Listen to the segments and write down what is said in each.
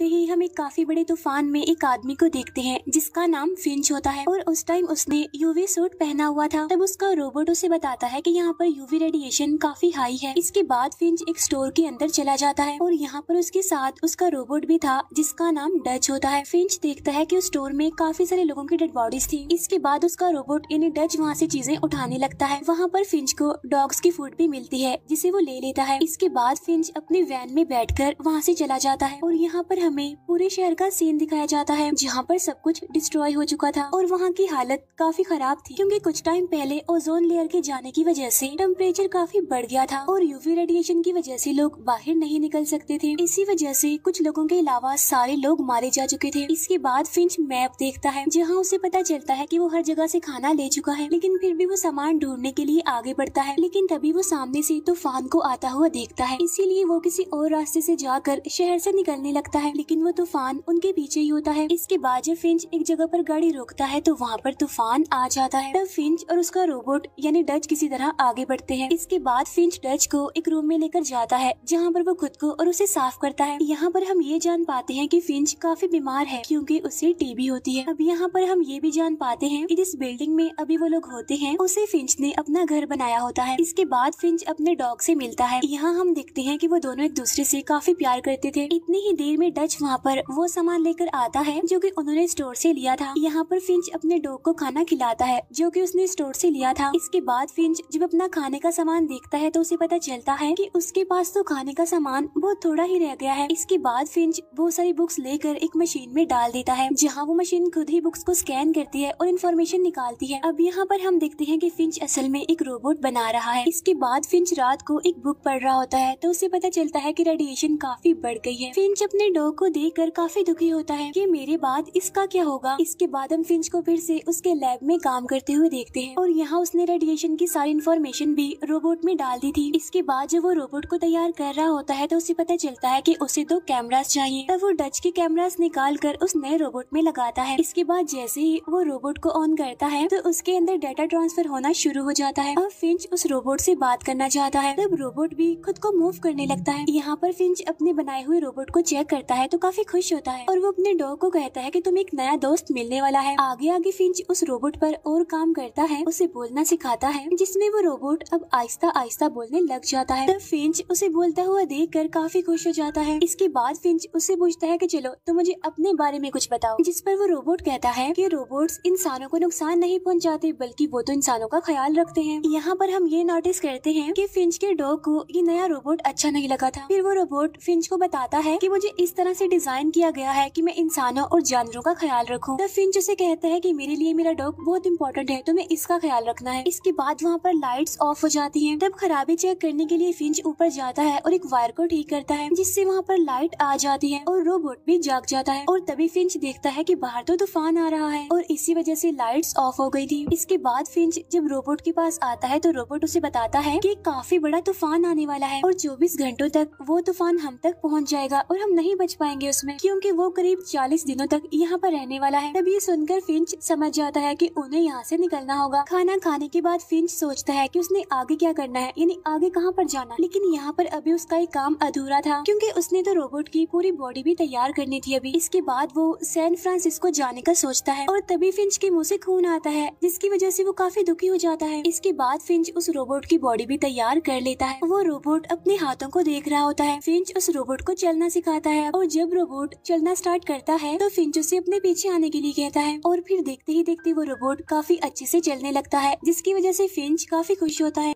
होते ही हम एक काफी बड़े तूफान में एक आदमी को देखते हैं जिसका नाम फिंच होता है और उस टाइम उसने यूवी सूट पहना हुआ था तब उसका रोबोट उसे बताता है कि यहाँ पर यूवी रेडिएशन काफी हाई है इसके बाद फिंच एक स्टोर के अंदर चला जाता है और यहाँ पर उसके साथ उसका रोबोट भी था जिसका नाम डच होता है फिंच देखता है की उस स्टोर में काफी सारे लोगों की डेड बॉडीज थी इसके बाद उसका रोबोट इन्हें डच वहाँ से चीजें उठाने लगता है वहाँ पर फिंच को डॉग्स की फूड भी मिलती है जिसे वो ले लेता है इसके बाद फिंच अपने वैन में कर वहाँ से चला जाता है और यहाँ पर हम हमें पूरे शहर का सीन दिखाया जाता है जहाँ पर सब कुछ डिस्ट्रॉय हो चुका था और वहाँ की हालत काफी खराब थी क्योंकि कुछ टाइम पहले ओजोन लेयर के जाने की वजह से टेम्परेचर काफी बढ़ गया था और यूवी रेडिएशन की वजह से लोग बाहर नहीं निकल सकते थे इसी वजह से कुछ लोगों के अलावा सारे लोग मारे जा चुके थे इसके बाद फिंच मैप देखता है जहाँ उसे पता चलता है की वो हर जगह ऐसी खाना ले चुका है लेकिन फिर भी वो सामान ढूंढने के लिए आगे बढ़ता है लेकिन तभी वो सामने ऐसी तूफान को आता हुआ देखता है इसीलिए वो किसी और रास्ते ऐसी जाकर शहर ऐसी निकलने लगता है है लेकिन वो तूफान उनके पीछे ही होता है इसके बाद जब फिंच एक जगह पर गाड़ी रोकता है तो वहाँ पर तूफान आ जाता है तब फिंच और उसका रोबोट यानी डच किसी तरह आगे बढ़ते हैं इसके बाद फिंच डच को एक रूम में लेकर जाता है जहाँ पर वो खुद को और उसे साफ करता है यहाँ पर हम ये जान पाते हैं की फिंच काफी बीमार है क्यूँकी उसे टीबी होती है अब यहाँ पर हम ये भी जान पाते हैं की जिस बिल्डिंग में अभी वो लोग होते हैं उसे फिंच ने अपना घर बनाया होता है इसके बाद फिंच अपने डॉग से मिलता है यहाँ हम देखते हैं कि वो दोनों एक दूसरे से काफी प्यार करते थे इतनी ही देर में डच वहाँ पर वो सामान लेकर आता है जो कि उन्होंने स्टोर से लिया था यहाँ पर फिंच अपने डॉग को खाना खिलाता है जो कि उसने स्टोर से लिया था इसके बाद फिंच जब अपना खाने का सामान देखता है तो उसे पता चलता है कि उसके पास तो खाने का सामान बहुत थोड़ा ही रह गया है इसके बाद फिंच बहुत सारी बुक्स लेकर एक मशीन में डाल देता है जहाँ वो मशीन खुद ही बुक्स को स्कैन करती है और इन्फॉर्मेशन निकालती है अब यहाँ पर हम देखते हैं की फिंच असल में एक रोबोट बना रहा है इसके बाद फिंच रात को एक बुक पढ़ रहा होता है तो उसे पता चलता है की रेडिएशन काफी बढ़ गई है फिंच अपने डॉग को देख कर काफी दुखी होता है कि मेरे बाद इसका क्या होगा इसके बाद हम फिंच को फिर से उसके लैब में काम करते हुए देखते हैं और यहाँ उसने रेडिएशन की सारी इन्फॉर्मेशन भी रोबोट में डाल दी थी इसके बाद जब वो रोबोट को तैयार कर रहा होता है तो उसे पता चलता है की उसे दो कैमराज चाहिए तब वो डच के कैमराज निकाल कर उस नए रोबोट में लगाता है इसके बाद जैसे ही वो रोबोट को ऑन करता है तो उसके अंदर डाटा ट्रांसफर होना शुरू हो जाता है और फिंच उस रोबोट से बात करना चाहता है तब रोबोट भी खुद को मूव करने लगता है यहाँ पर फिंच अपने बनाए हुए रोबोट को चेक करता है है तो काफी खुश होता है और वो अपने डॉग को कहता है कि तुम एक नया दोस्त मिलने वाला है आगे आगे फिंच उस रोबोट पर और काम करता है उसे बोलना सिखाता है जिसमें वो रोबोट अब आहिस्ता आहिस्ता बोलने लग जाता है तब फिंच उसे बोलता हुआ देख कर काफी खुश हो जाता है इसके बाद फिंच उससे पूछता है की चलो तुम तो मुझे अपने बारे में कुछ बताओ जिस पर वो रोबोट कहता है की रोबोट इंसानों को नुकसान नहीं पहुँचाते बल्कि वो तो इंसानों का ख्याल रखते हैं यहाँ पर हम ये नोटिस करते हैं की फिंच के डॉग को ये नया रोबोट अच्छा नहीं लगा था फिर वो रोबोट फिंच को बताता है की मुझे इस तरह तरह से डिजाइन किया गया है कि मैं इंसानों और जानवरों का ख्याल रखूं। द फिंच उसे कहता है कि मेरे लिए मेरा डॉग बहुत इंपॉर्टेंट है तो मैं इसका ख्याल रखना है इसके बाद वहाँ पर लाइट्स ऑफ हो जाती है तब खराबी चेक करने के लिए फिंच ऊपर जाता है और एक वायर को ठीक करता है जिससे वहाँ पर लाइट आ जाती है और रोबोट भी जाग जाता है और तभी फिंच देखता है की बाहर तो तूफान आ रहा है और इसी वजह से लाइट्स ऑफ हो गयी थी इसके बाद फिंच जब रोबोट के पास आता है तो रोबोट उसे बताता है की काफी बड़ा तूफान आने वाला है और चौबीस घंटों तक वो तूफान हम तक पहुँच जाएगा और हम नहीं बच पाएंगे उसमें क्योंकि वो करीब 40 दिनों तक यहाँ पर रहने वाला है तभी सुनकर फिंच समझ जाता है कि उन्हें यहाँ से निकलना होगा खाना खाने के बाद फिंच सोचता है कि उसने आगे क्या करना है यानी आगे कहाँ पर जाना लेकिन यहाँ पर अभी उसका एक काम अधूरा था क्योंकि उसने तो रोबोट की पूरी बॉडी भी तैयार करनी थी अभी इसके बाद वो सैन फ्रांसिस्को जाने का सोचता है और तभी फिंच के मुँह से खून आता है जिसकी वजह से वो काफी दुखी हो जाता है इसके बाद फिंच उस रोबोट की बॉडी भी तैयार कर लेता है वो रोबोट अपने हाथों को देख रहा होता है फिंच उस रोबोट को चलना सिखाता है और जब रोबोट चलना स्टार्ट करता है तो फिंच उसे अपने पीछे आने के लिए कहता है और फिर देखते ही देखते वो रोबोट काफी अच्छे से चलने लगता है जिसकी वजह से फिंच काफी खुश होता है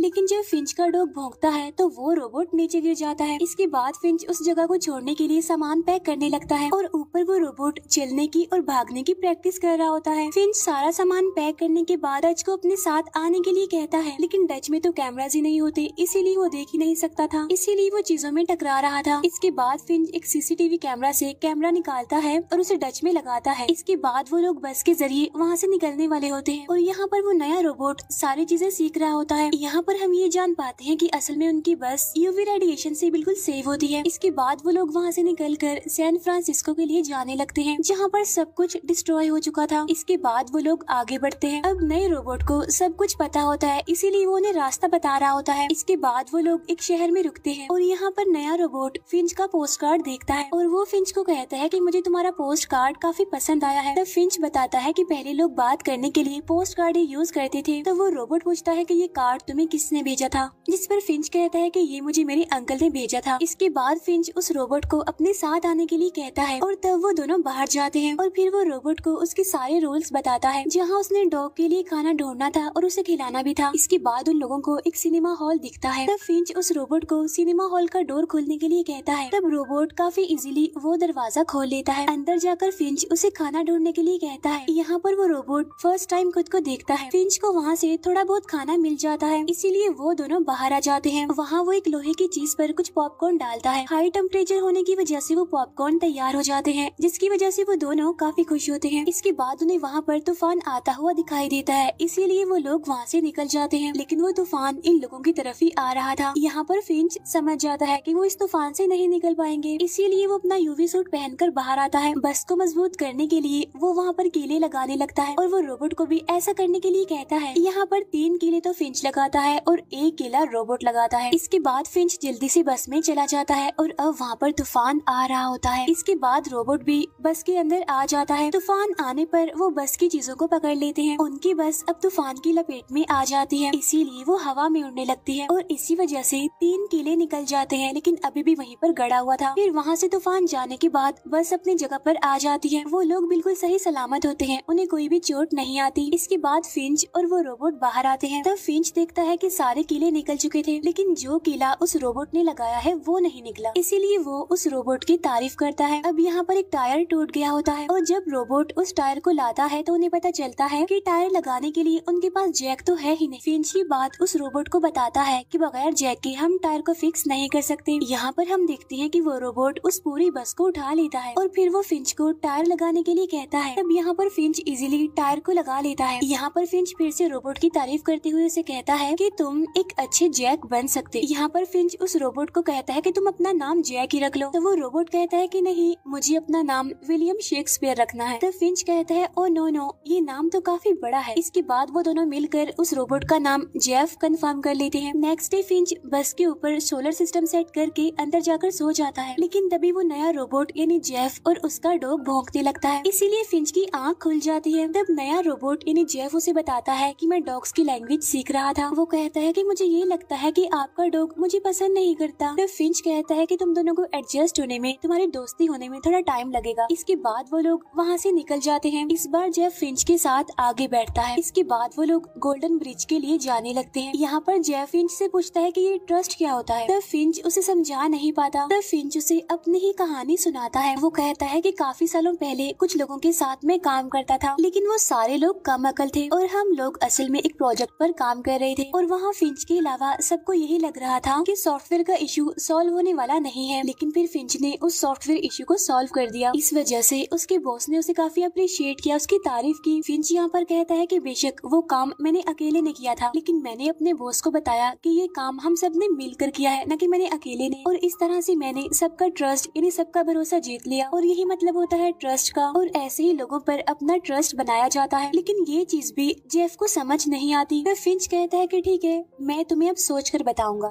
लेकिन जब फिंच का डॉग भोंगता है तो वो रोबोट नीचे गिर जाता है इसके बाद फिंच उस जगह को छोड़ने के लिए सामान पैक करने लगता है और ऊपर वो रोबोट चलने की और भागने की प्रैक्टिस कर रहा होता है फिंच सारा सामान पैक करने के बाद डच को अपने साथ आने के लिए कहता है लेकिन डच में तो कैमराज ही नहीं होते इसीलिए वो देख ही नहीं सकता था इसीलिए वो चीजों में टकरा रहा था इसके बाद फिंच एक सीसीटीवी कैमरा से कैमरा निकालता है और उसे डच में लगाता है इसके बाद वो लोग बस के जरिए वहाँ से निकलने वाले होते हैं और यहाँ पर वो नया रोबोट सारी चीजें सीख रहा होता है यहाँ यहाँ पर हम ये जान पाते हैं कि असल में उनकी बस यूवी रेडिएशन से बिल्कुल सेव होती है इसके बाद वो लोग वहाँ से निकल कर सैन फ्रांसिस्को के लिए जाने लगते हैं जहाँ पर सब कुछ डिस्ट्रॉय हो चुका था इसके बाद वो लोग आगे बढ़ते हैं अब नए रोबोट को सब कुछ पता होता है इसीलिए वो उन्हें रास्ता बता रहा होता है इसके बाद वो लोग एक शहर में रुकते हैं और यहाँ पर नया रोबोट फिंच का पोस्ट कार्ड देखता है और वो फिंच को कहता है की मुझे तुम्हारा पोस्ट कार्ड काफी पसंद आया है तब फिंच बताता है की पहले लोग बात करने के लिए पोस्ट कार्ड यूज करते थे तो वो रोबोट पूछता है की ये कार्ड तुम्हें किसने भेजा था जिस पर फिंच कहता है कि ये मुझे मेरे अंकल ने भेजा था इसके बाद फिंच उस रोबोट को अपने साथ आने के लिए कहता है और तब वो दोनों बाहर जाते हैं और फिर वो रोबोट को उसके सारे रूल्स बताता है जहाँ उसने डॉग के लिए खाना ढूंढना था और उसे खिलाना भी था इसके बाद उन लोगों को एक सिनेमा हॉल दिखता है तब फिंच उस रोबोट को सिनेमा हॉल का डोर खोलने के लिए कहता है तब रोबोट काफी इजिली वो दरवाजा खोल लेता है अंदर जाकर फिंच उसे खाना ढूंढने के लिए कहता है यहाँ पर वो रोबोट फर्स्ट टाइम खुद को देखता है फिंच को वहाँ से थोड़ा बहुत खाना मिल जाता है इसीलिए वो दोनों बाहर आ जाते हैं वहाँ वो एक लोहे की चीज पर कुछ पॉपकॉर्न डालता है हाई टेम्परेचर होने की वजह से वो पॉपकॉर्न तैयार हो जाते हैं जिसकी वजह से वो दोनों काफी खुश होते हैं इसके बाद उन्हें वहाँ पर तूफान आता हुआ दिखाई देता है इसीलिए वो लोग वहाँ से निकल जाते हैं लेकिन वो तूफान इन लोगों की तरफ ही आ रहा था यहाँ पर फिंच समझ जाता है कि वो इस तूफान से नहीं निकल पाएंगे इसीलिए वो अपना यूवी सूट कर बाहर आता है बस को मजबूत करने के लिए वो वहाँ पर कीले लगाने लगता है और वो रोबोट को भी ऐसा करने के लिए कहता है यहाँ पर तीन केले तो फिंच लगाता है है और एक गीला रोबोट लगाता है इसके बाद फिंच जल्दी से बस में चला जाता है और अब वहाँ पर तूफान आ रहा होता है इसके बाद रोबोट भी बस के अंदर आ जाता है तूफान आने पर वो बस की चीजों को पकड़ लेते हैं उनकी बस अब तूफान की लपेट में आ जाती है इसीलिए वो हवा में उड़ने लगती है और इसी वजह से तीन किले निकल जाते हैं लेकिन अभी भी वहीं पर गड़ा हुआ था फिर वहाँ से तूफान जाने के बाद बस अपनी जगह पर आ जाती है वो लोग बिल्कुल सही सलामत होते हैं उन्हें कोई भी चोट नहीं आती इसके बाद फिंच और वो रोबोट बाहर आते हैं तब फिंच देखता है कि सारे कीले निकल चुके थे लेकिन जो कीला उस रोबोट ने लगाया है वो नहीं निकला इसीलिए वो उस रोबोट की तारीफ करता है अब यहाँ पर एक टायर टूट गया होता है और जब रोबोट उस टायर को लाता है तो उन्हें पता चलता है की टायर लगाने के लिए उनके पास जैक तो है ही नहीं फिंच की बात उस रोबोट को बताता है की बगैर जैक के हम टायर को फिक्स नहीं कर सकते यहाँ पर हम देखते हैं की वो रोबोट उस पूरी बस को उठा लेता है और फिर वो फिंच को टायर लगाने के लिए कहता है तब यहाँ पर फिंच इजिली टायर को लगा लेता है यहाँ पर फिंच फिर से रोबोट की तारीफ करते हुए उसे कहता है कि कि तुम एक अच्छे जैक बन सकते यहाँ पर फिंच उस रोबोट को कहता है कि तुम अपना नाम जैक ही रख लो तो वो रोबोट कहता है कि नहीं मुझे अपना नाम विलियम शेक्सपियर रखना है तो फिंच कहता है ओ नो नो ये नाम तो काफी बड़ा है इसके बाद वो दोनों मिलकर उस रोबोट का नाम जेफ कंफर्म कर लेते हैं नेक्स्ट डे फिंच बस के ऊपर सोलर सिस्टम सेट करके अंदर जाकर सो जाता है लेकिन तभी वो नया रोबोट यानी जेफ और उसका डॉग भोंकने लगता है इसीलिए फिंच की आँख खुल जाती है तब नया रोबोट यानी जेफ उसे बताता है की मैं डॉग्स की लैंग्वेज सीख रहा था वो कहता है कि मुझे ये लगता है कि आपका डॉग मुझे पसंद नहीं करता तो फिंच कहता है कि तुम दोनों को एडजस्ट होने में तुम्हारी दोस्ती होने में थोड़ा टाइम लगेगा इसके बाद वो लोग वहाँ से निकल जाते हैं इस बार जेफ फिंच के साथ आगे बैठता है इसके बाद वो लोग गोल्डन ब्रिज के लिए जाने लगते हैं यहाँ पर जेफ फिंच से पूछता है कि ये ट्रस्ट क्या होता है तब फिंच उसे समझा नहीं पाता तब फिंच उसे अपनी ही कहानी सुनाता है वो कहता है कि काफी सालों पहले कुछ लोगों के साथ में काम करता था लेकिन वो सारे लोग कम अकल थे और हम लोग असल में एक प्रोजेक्ट पर काम कर रहे थे और वहाँ फिंच के अलावा सबको यही लग रहा था कि सॉफ्टवेयर का इशू सॉल्व होने वाला नहीं है लेकिन फिर फिंच ने उस सॉफ्टवेयर इशू को सॉल्व कर दिया इस वजह से उसके बॉस ने उसे काफी अप्रिशिएट किया उसकी तारीफ की फिंच यहाँ पर कहता है की बेशक वो काम मैंने अकेले ने किया था लेकिन मैंने अपने बॉस को बताया की ये काम हम सब ने मिलकर किया है न की मैंने अकेले ने और इस तरह से मैंने सबका ट्रस्ट यानी सबका भरोसा जीत लिया और यही मतलब होता है ट्रस्ट का और ऐसे ही लोगों पर अपना ट्रस्ट बनाया जाता है लेकिन ये चीज भी जेफ को समझ नहीं आती फिंच कहता है की ठीक ठीक है मैं तुम्हें अब सोच कर बताऊंगा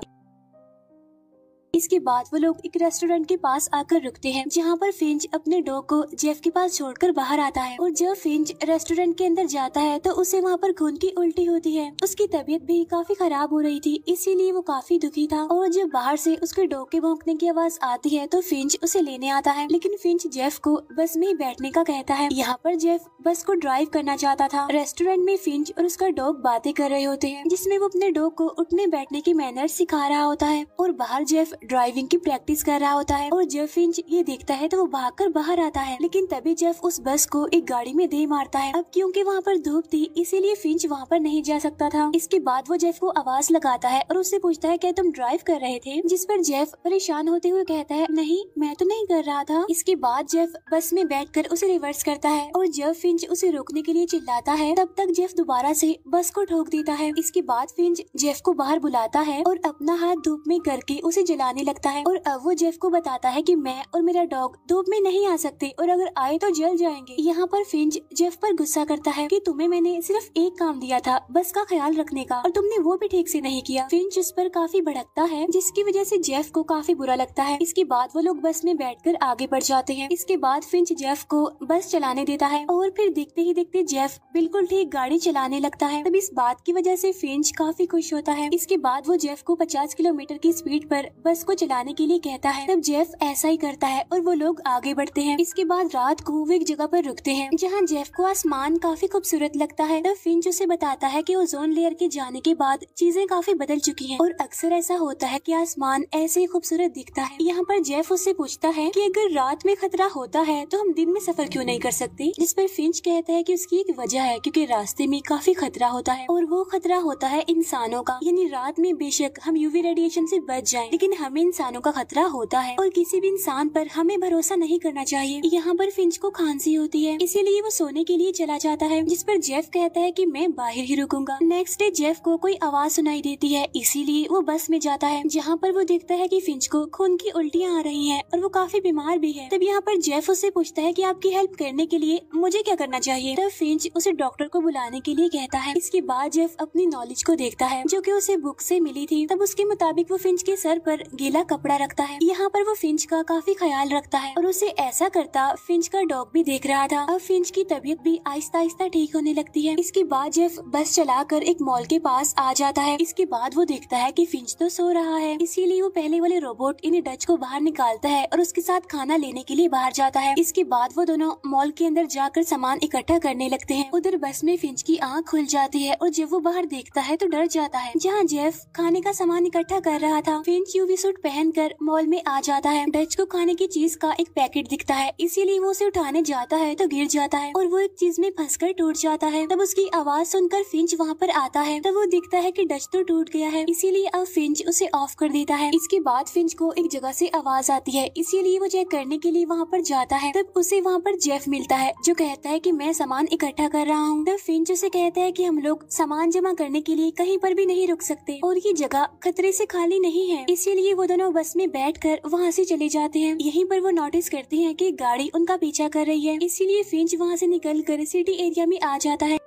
इसके बाद वो लोग एक रेस्टोरेंट के पास आकर रुकते हैं जहाँ पर फिंच अपने डॉग को जेफ के पास छोड़कर बाहर आता है और जब फिंच रेस्टोरेंट के अंदर जाता है तो उसे वहाँ पर खून की उल्टी होती है उसकी तबीयत भी काफी खराब हो रही थी इसीलिए वो काफी दुखी था और जब बाहर से उसके डॉग के भोंकने की आवाज आती है तो फिंच उसे लेने आता है लेकिन फिंच जेफ को बस में ही बैठने का कहता है यहाँ पर जेफ बस को ड्राइव करना चाहता था रेस्टोरेंट में फिंच और उसका डॉग बातें कर रहे होते हैं जिसमें वो अपने डॉग को उठने बैठने की मैनर सिखा रहा होता है और बाहर जेफ ड्राइविंग की प्रैक्टिस कर रहा होता है और जेफ इंच ये देखता है तो वो भागकर बाहर आता है लेकिन तभी जेफ उस बस को एक गाड़ी में दे मारता है अब क्योंकि वहाँ पर धूप थी इसीलिए फिंच वहाँ पर नहीं जा सकता था इसके बाद वो जेफ को आवाज लगाता है और उससे पूछता है क्या तुम ड्राइव कर रहे थे जिस पर जेफ परेशान होते हुए कहता है नहीं मैं तो नहीं कर रहा था इसके बाद जेफ बस में बैठ कर उसे रिवर्स करता है और जेफ फिंच उसे रोकने के लिए चिल्लाता है तब तक जेफ दोबारा से बस को ठोक देता है इसके बाद फिंच जेफ को बाहर बुलाता है और अपना हाथ धूप में करके उसे जला चिल्लाने लगता है और अब वो जेफ को बताता है कि मैं और मेरा डॉग धूप में नहीं आ सकते और अगर आए तो जल जाएंगे यहाँ पर फिंच जेफ पर गुस्सा करता है कि तुम्हें मैंने सिर्फ एक काम दिया था बस का ख्याल रखने का और तुमने वो भी ठीक से नहीं किया फिंच इस पर काफी भड़कता है जिसकी वजह से जेफ को काफी बुरा लगता है इसके बाद वो लोग बस में कर आगे बढ़ जाते हैं इसके बाद फिंच जेफ को बस चलाने देता है और फिर देखते ही देखते जेफ बिल्कुल ठीक गाड़ी चलाने लगता है तब इस बात की वजह से फिंच काफी खुश होता है इसके बाद वो जेफ को पचास किलोमीटर की स्पीड पर बस बस को चलाने के लिए कहता है तब जेफ ऐसा ही करता है और वो लोग आगे बढ़ते हैं इसके बाद रात को वो एक जगह पर रुकते हैं जहाँ जेफ को आसमान काफी खूबसूरत लगता है तब फिंच उसे बताता है कि ओजोन लेयर के जाने के बाद चीजें काफी बदल चुकी है और अक्सर ऐसा होता है की आसमान ऐसे ही खूबसूरत दिखता है यहाँ पर जेफ उससे पूछता है की अगर रात में खतरा होता है तो हम दिन में सफर क्यों नहीं कर सकते जिस पर फिंच कहता है की उसकी एक वजह है क्यूँकी रास्ते में काफी खतरा होता है और वो खतरा होता है इंसानों का यानी रात में बेशक हम यूवी रेडिएशन से बच जाएं लेकिन हम हमें इंसानों का खतरा होता है और किसी भी इंसान पर हमें भरोसा नहीं करना चाहिए यहाँ पर फिंच को खांसी होती है इसीलिए वो सोने के लिए चला जाता है जिस पर जेफ कहता है कि मैं बाहर ही रुकूंगा नेक्स्ट डे जेफ को कोई आवाज सुनाई देती है इसीलिए वो बस में जाता है जहाँ पर वो देखता है की फिंच को खून की उल्टियाँ आ रही है और वो काफी बीमार भी है तब यहाँ पर जेफ उससे पूछता है की आपकी हेल्प करने के लिए मुझे क्या करना चाहिए तब फिंच उसे डॉक्टर को बुलाने के लिए कहता है इसके बाद जेफ अपनी नॉलेज को देखता है जो की उसे बुक से मिली थी तब उसके मुताबिक वो फिंच के सर पर गीला कपड़ा रखता है यहाँ पर वो फिंच का काफी ख्याल रखता है और उसे ऐसा करता फिंच का डॉग भी देख रहा था अब फिंच की तबीयत भी आहिस्ता आहिस्ता ठीक होने लगती है इसके बाद जेफ बस चलाकर एक मॉल के पास आ जाता है इसके बाद वो देखता है कि फिंच तो सो रहा है इसीलिए वो पहले वाले रोबोट इन्हें डच को बाहर निकालता है और उसके साथ खाना लेने के लिए बाहर जाता है इसके बाद वो दोनों मॉल के अंदर जाकर सामान इकट्ठा करने लगते हैं उधर बस में फिंच की आँख खुल जाती है और जब वो बाहर देखता है तो डर जाता है जहाँ जेफ खाने का सामान इकट्ठा कर रहा था फिंच यूवी सूट पहनकर मॉल में आ जाता है डच को खाने की चीज का एक पैकेट दिखता है इसीलिए वो उसे उठाने जाता है तो गिर जाता है और वो एक चीज में फंस कर टूट जाता है तब उसकी आवाज सुनकर फिंच वहाँ पर आता है तब वो दिखता है की डच तो टूट गया है इसीलिए अब फिंच उसे ऑफ कर देता है इसके बाद फिंच को एक जगह से आवाज आती है इसीलिए वो चेक करने के लिए वहाँ पर जाता है तब उसे वहाँ पर जेफ मिलता है जो कहता है कि मैं सामान इकट्ठा कर रहा हूँ तब फिंच उसे कहता है कि हम लोग सामान जमा करने के लिए कहीं पर भी नहीं रुक सकते और ये जगह खतरे से खाली नहीं है इसीलिए वो दोनों बस में बैठ कर वहाँ से चले जाते हैं यहीं पर वो नोटिस करते हैं कि गाड़ी उनका पीछा कर रही है इसीलिए फिंच वहाँ से निकल कर सिटी एरिया में आ जाता है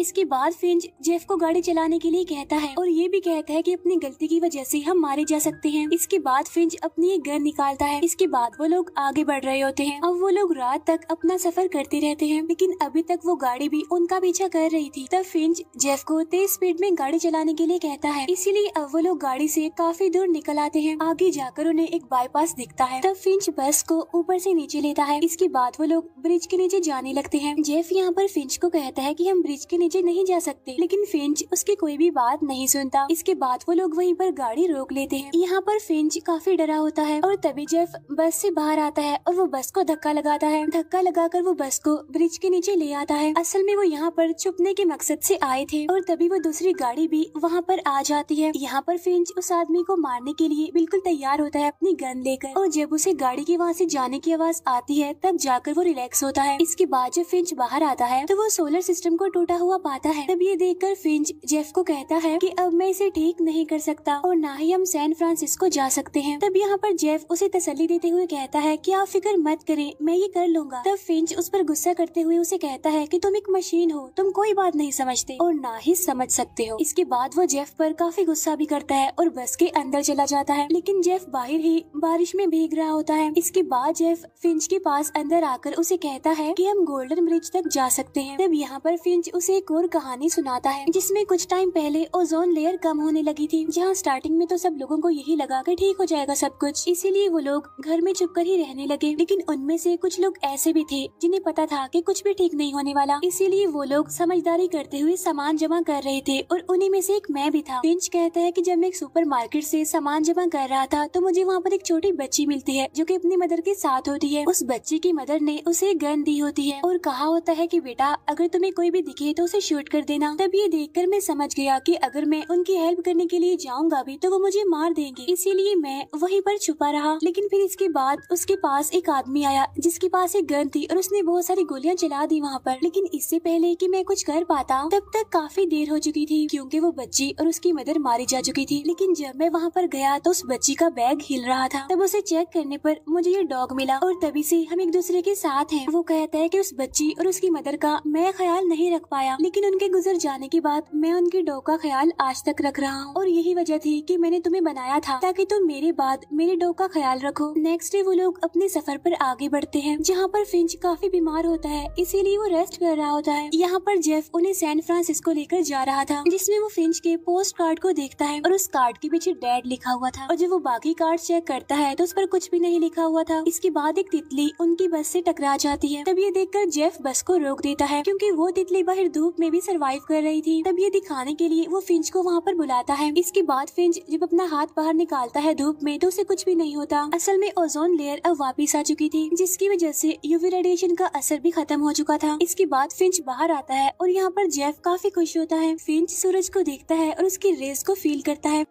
इसके बाद फिंच जेफ को गाड़ी चलाने के लिए कहता है और ये भी कहता है की अपनी गलती की वजह ऐसी हम मारे जा सकते हैं इसके बाद फिंच अपनी एक गन निकालता है इसके बाद वो लोग आगे बढ़ रहे होते हैं अब वो लोग रात तक अपना सफर करते रहते हैं लेकिन अभी तक वो गाड़ी भी उनका पीछा कर रही थी तब फिंच जेफ को तेज स्पीड में गाड़ी चलाने के लिए कहता है इसीलिए अब वो लोग गाड़ी से काफी दूर निकल आते हैं आगे जाकर उन्हें एक बाईपास दिखता है तब फिंच बस को ऊपर से नीचे लेता है इसके बाद वो लोग ब्रिज के नीचे जाने लगते हैं जेफ यहाँ पर फिंच को कहता है की हम ब्रिज के नीचे नहीं जा सकते लेकिन फिंच उसकी कोई भी बात नहीं सुनता इसके बाद वो लोग वहीं पर गाड़ी रोक लेते हैं यहाँ पर फिंच काफी डरा होता है और तभी जेफ बस से बाहर आता है और वो बस को धक्का लगाता है धक्का लगाकर वो बस को ब्रिज के नीचे ले आता है असल में वो यहाँ पर छुपने के मकसद से आए थे और तभी वो दूसरी गाड़ी भी वहाँ पर आ जाती है यहाँ पर फिंच उस आदमी को मारने के लिए बिल्कुल तैयार होता है अपनी गन लेकर और जब उसे गाड़ी के वहाँ से जाने की आवाज आती है तब जाकर वो रिलैक्स होता है इसके बाद जब फिंच बाहर आता है तो वो सोलर सिस्टम को टूटा हुआ हुआ पाता है तब ये देखकर फिंच जेफ को कहता है कि अब मैं इसे ठीक नहीं कर सकता और ना ही हम सैन फ्रांसिस्को जा सकते हैं तब यहाँ पर जेफ उसे तसली देते हुए कहता है कि आप फिक्र मत करें मैं ये कर लूंगा तब फिंच उस पर गुस्सा करते हुए उसे कहता है की तुम एक मशीन हो तुम कोई बात नहीं समझते और ना ही समझ सकते हो इसके बाद वो जेफ पर काफी गुस्सा भी करता है और बस के अंदर चला जाता है लेकिन जेफ बाहर ही बारिश में भीग रहा होता है इसके बाद जेफ फिंच के पास अंदर आकर उसे कहता है की हम गोल्डन ब्रिज तक जा सकते हैं तब यहाँ पर फिंच उसे उसे एक और कहानी सुनाता है जिसमें कुछ टाइम पहले ओजोन लेयर कम होने लगी थी जहाँ स्टार्टिंग में तो सब लोगों को यही लगा कि ठीक हो जाएगा सब कुछ इसीलिए वो लोग घर में छुप ही रहने लगे लेकिन उनमें से कुछ लोग ऐसे भी थे जिन्हें पता था कि कुछ भी ठीक नहीं होने वाला इसीलिए वो लोग समझदारी करते हुए सामान जमा कर रहे थे और उन्हीं में से एक मैं भी था पिंच कहता है कि जब मैं एक सुपर मार्केट से सामान जमा कर रहा था तो मुझे वहाँ पर एक छोटी बच्ची मिलती है जो कि अपनी मदर के साथ होती है उस बच्ची की मदर ने उसे गन दी होती है और कहा होता है की बेटा अगर तुम्हें कोई भी दिखे तो हाथों से शूट कर देना तब ये देखकर मैं समझ गया कि अगर मैं उनकी हेल्प करने के लिए जाऊंगा भी तो वो मुझे मार देंगे इसीलिए मैं वहीं पर छुपा रहा लेकिन फिर इसके बाद उसके पास एक आदमी आया जिसके पास एक गन थी और उसने बहुत सारी गोलियाँ चला दी वहाँ पर लेकिन इससे पहले की मैं कुछ कर पाता तब तक काफी देर हो चुकी थी क्यूँकी वो बच्ची और उसकी मदर मारी जा चुकी थी लेकिन जब मैं वहाँ पर गया तो उस बच्ची का बैग हिल रहा था तब उसे चेक करने पर मुझे ये डॉग मिला और तभी से हम एक दूसरे के साथ हैं वो कहता है कि उस बच्ची और उसकी मदर का मैं ख्याल नहीं रख पाया गया लेकिन उनके गुजर जाने के बाद मैं उनके डो का ख्याल आज तक रख रहा हूँ और यही वजह थी कि मैंने तुम्हें बनाया था ताकि तुम मेरे बाद मेरे डो का ख्याल रखो नेक्स्ट डे वो लोग अपने सफर पर आगे बढ़ते हैं जहाँ पर फिंच काफी बीमार होता है इसीलिए वो रेस्ट कर रहा होता है यहाँ पर जेफ उन्हें सैन फ्रांसिस्को लेकर जा रहा था जिसमे वो फिंच के पोस्ट कार्ड को देखता है और उस कार्ड के पीछे डेड लिखा हुआ था और जब वो बाकी कार्ड चेक करता है तो उस पर कुछ भी नहीं लिखा हुआ था इसके बाद एक तितली उनकी बस ऐसी टकरा जाती है तब ये देख जेफ बस को रोक देता है क्योंकि वो तितली बाहर दूर धूप में भी सरवाइव कर रही थी तब ये दिखाने के लिए वो फिंच को वहाँ पर बुलाता है इसके बाद फिंच जब अपना हाथ बाहर निकालता है धूप में तो उसे कुछ भी नहीं होता असल में ओजोन लेयर अब वापिस आ चुकी थी जिसकी वजह से यूवी रेडिएशन का असर भी खत्म हो चुका था इसके बाद फिंच बाहर आता है और यहाँ पर जेफ काफी खुश होता है फिंच सूरज को देखता है और उसकी रेस को फील करता है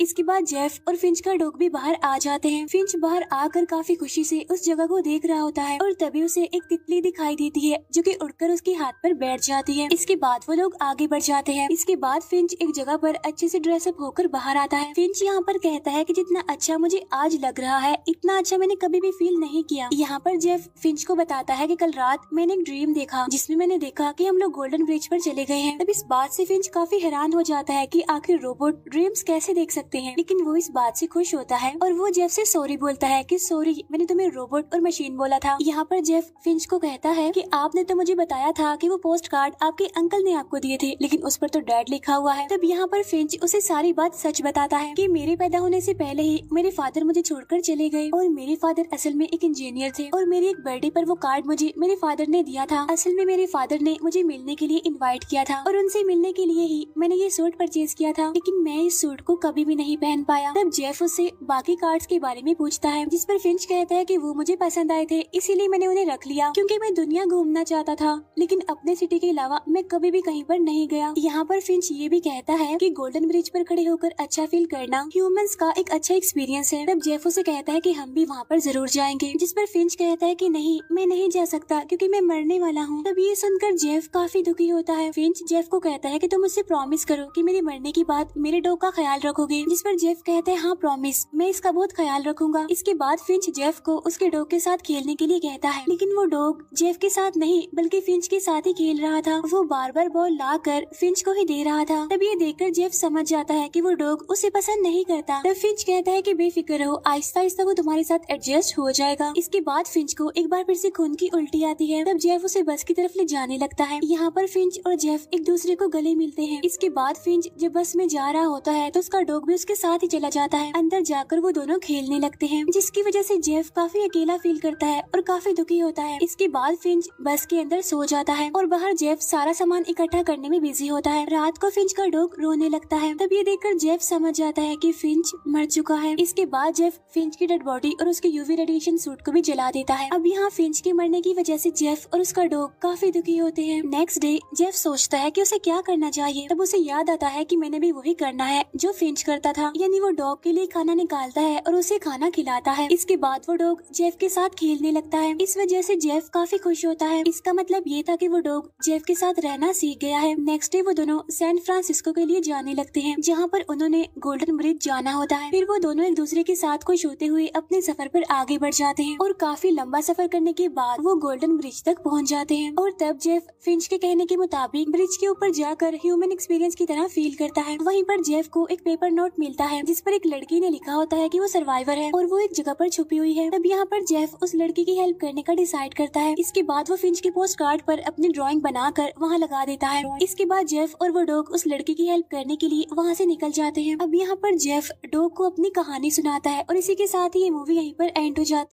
इसके बाद जेफ और फिंच का डॉग भी बाहर आ जाते हैं फिंच बाहर आकर काफी खुशी से उस जगह को देख रहा होता है और तभी उसे एक तितली दिखाई देती है जो कि उड़कर उसके हाथ पर बैठ जाती है इसके बाद वो लोग आगे बढ़ जाते हैं इसके बाद फिंच एक जगह पर अच्छे से ड्रेसअप होकर बाहर आता है फिंच यहाँ पर कहता है की जितना अच्छा मुझे आज लग रहा है इतना अच्छा मैंने कभी भी फील नहीं किया यहाँ पर जेफ फिंच को बताता है की कल रात मैंने एक ड्रीम देखा जिसमे मैंने देखा की हम लोग गोल्डन ब्रिज पर चले गए हैं तब इस बात से फिंच काफी हैरान हो जाता है की आखिर रोबोट ड्रीम्स कैसे देख सकते सकते हैं लेकिन वो इस बात से खुश होता है और वो जेफ से सॉरी बोलता है कि सॉरी मैंने तुम्हें रोबोट और मशीन बोला था यहाँ पर जेफ फिंच को कहता है कि आपने तो मुझे बताया था कि वो पोस्ट कार्ड आपके अंकल ने आपको दिए थे लेकिन उस पर तो डैड लिखा हुआ है तब यहाँ पर फिंच उसे सारी बात सच बताता है कि मेरे पैदा होने से पहले ही मेरे फादर मुझे छोड़कर चले गए और मेरे फादर असल में एक इंजीनियर थे और मेरी एक बर्थडे पर वो कार्ड मुझे मेरे फादर ने दिया था असल में मेरे फादर ने मुझे मिलने के लिए इन्वाइट किया था और उनसे मिलने के लिए ही मैंने ये सूट परचेज किया था लेकिन मैं इस सूट को कभी भी भी नहीं पहन पाया तब जेफ उससे बाकी कार्ड्स के बारे में पूछता है जिस पर फिंच कहता है कि वो मुझे पसंद आए थे इसीलिए मैंने उन्हें रख लिया क्योंकि मैं दुनिया घूमना चाहता था लेकिन अपने सिटी के अलावा मैं कभी भी कहीं पर नहीं गया यहाँ पर फिंच ये भी कहता है की गोल्डन ब्रिज पर खड़े होकर अच्छा फील करना ह्यूमन का एक अच्छा एक्सपीरियंस है तब जेफ उसे कहता है की हम भी वहाँ पर जरूर जाएंगे जिस पर फिंच कहता है की नहीं मैं नहीं जा सकता क्यूँकी मैं मरने वाला हूँ तब ये सुनकर जेफ काफी दुखी होता है फिंच जेफ को कहता है की तुम मुझसे प्रॉमिस करो की मेरे मरने की बात मेरे डॉग का ख्याल रखोगे हैं जिस पर जेफ कहते हैं हाँ प्रॉमिस मैं इसका बहुत ख्याल रखूंगा इसके बाद फिंच जेफ को उसके डॉग के साथ खेलने के लिए कहता है लेकिन वो डॉग जेफ के साथ नहीं बल्कि फिंच के साथ ही खेल रहा था वो बार बार बॉल ला कर फिंच को ही दे रहा था तब ये कर जेफ समझ जाता है की वो डॉग उसे पसंद नहीं करता तब फिंच कहता है की बेफिक्र हो आहिस्ता आहिस्ता वो तुम्हारे साथ एडजस्ट हो जाएगा इसके बाद फिंच को एक बार फिर से खून की उल्टी आती है तब जेफ उसे बस की तरफ ले जाने लगता है यहाँ पर फिंच और जेफ एक दूसरे को गले मिलते हैं इसके बाद फिंच जब बस में जा रहा होता है तो उसका डॉग भी भी उसके साथ ही चला जाता है अंदर जाकर वो दोनों खेलने लगते हैं जिसकी वजह से जेफ काफी अकेला फील करता है और काफी दुखी होता है इसके बाद फिंच बस के अंदर सो जाता है और बाहर जेफ सारा सामान इकट्ठा करने में बिजी होता है रात को फिंच का डॉग रोने लगता है तब ये देखकर जेफ समझ जाता है की फिंच मर चुका है इसके बाद जेफ फिंच की डेड बॉडी और उसके यूवी रेडिएशन सूट को भी जला देता है अब यहाँ फिंच के मरने की वजह से जेफ और उसका डॉग काफी दुखी होते हैं नेक्स्ट डे जेफ सोचता है की उसे क्या करना चाहिए तब उसे याद आता है की मैंने भी वही करना है जो फिंच करता करता था यानी वो डॉग के लिए खाना निकालता है और उसे खाना खिलाता है इसके बाद वो डॉग जेफ के साथ खेलने लगता है इस वजह से जेफ काफी खुश होता है इसका मतलब ये था कि वो डॉग जेफ के साथ रहना सीख गया है नेक्स्ट डे वो दोनों सैन फ्रांसिस्को के लिए जाने लगते हैं जहाँ पर उन्होंने गोल्डन ब्रिज जाना होता है फिर वो दोनों एक दूसरे के साथ खुश होते हुए अपने सफर पर आगे बढ़ जाते हैं और काफी लंबा सफर करने के बाद वो गोल्डन ब्रिज तक पहुँच जाते हैं और तब जेफ फिंच के कहने के मुताबिक ब्रिज के ऊपर जाकर ह्यूमन एक्सपीरियंस की तरह फील करता है वहीं पर जेफ को एक पेपर नोट नोट मिलता है जिस पर एक लड़की ने लिखा होता है कि वो सर्वाइवर है और वो एक जगह पर छुपी हुई है तब यहाँ पर जेफ उस लड़की की हेल्प करने का डिसाइड करता है इसके बाद वो फिंच के पोस्ट कार्ड पर अपनी बना बनाकर वहाँ लगा देता है इसके बाद जेफ और वो डॉग उस लड़की की हेल्प करने के लिए वहाँ से निकल जाते हैं अब यहाँ पर जेफ डॉग को अपनी कहानी सुनाता है और इसी के साथ ही ये मूवी यहीं पर एंड हो जाती